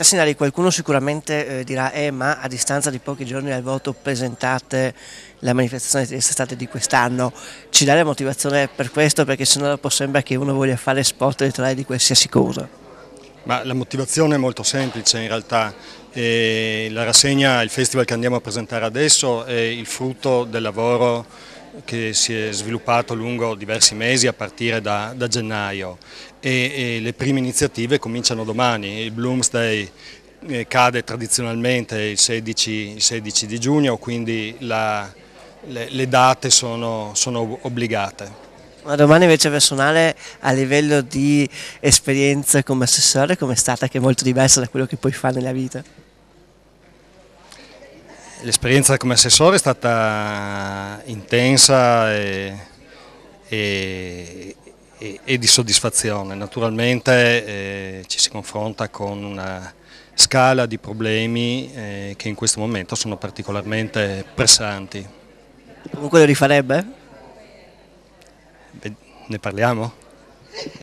Tassinari, qualcuno sicuramente eh, dirà eh, ma a distanza di pochi giorni dal voto presentate la manifestazione dell'estate di quest'anno, ci dà la motivazione per questo perché se no può sembra che uno voglia fare sport elettorale di qualsiasi cosa. Ma la motivazione è molto semplice in realtà, e eh, la rassegna, il festival che andiamo a presentare adesso è il frutto del lavoro che si è sviluppato lungo diversi mesi a partire da, da gennaio e, e, le prime iniziative cominciano domani, il Bloomsday eh, cade tradizionalmente il 16, il 16, di giugno, quindi la, le, le, date sono, sono obbligate. Ma domani invece personale a livello di esperienza come assessore com'è stata che è molto diversa da quello che puoi fare nella vita? L'esperienza come assessore è stata competenza e, e, e, e di soddisfazione. Naturalmente eh, ci si confronta con una scala di problemi eh, che in questo momento sono particolarmente pressanti. Comunque lo rifarebbe? Beh, ne parliamo?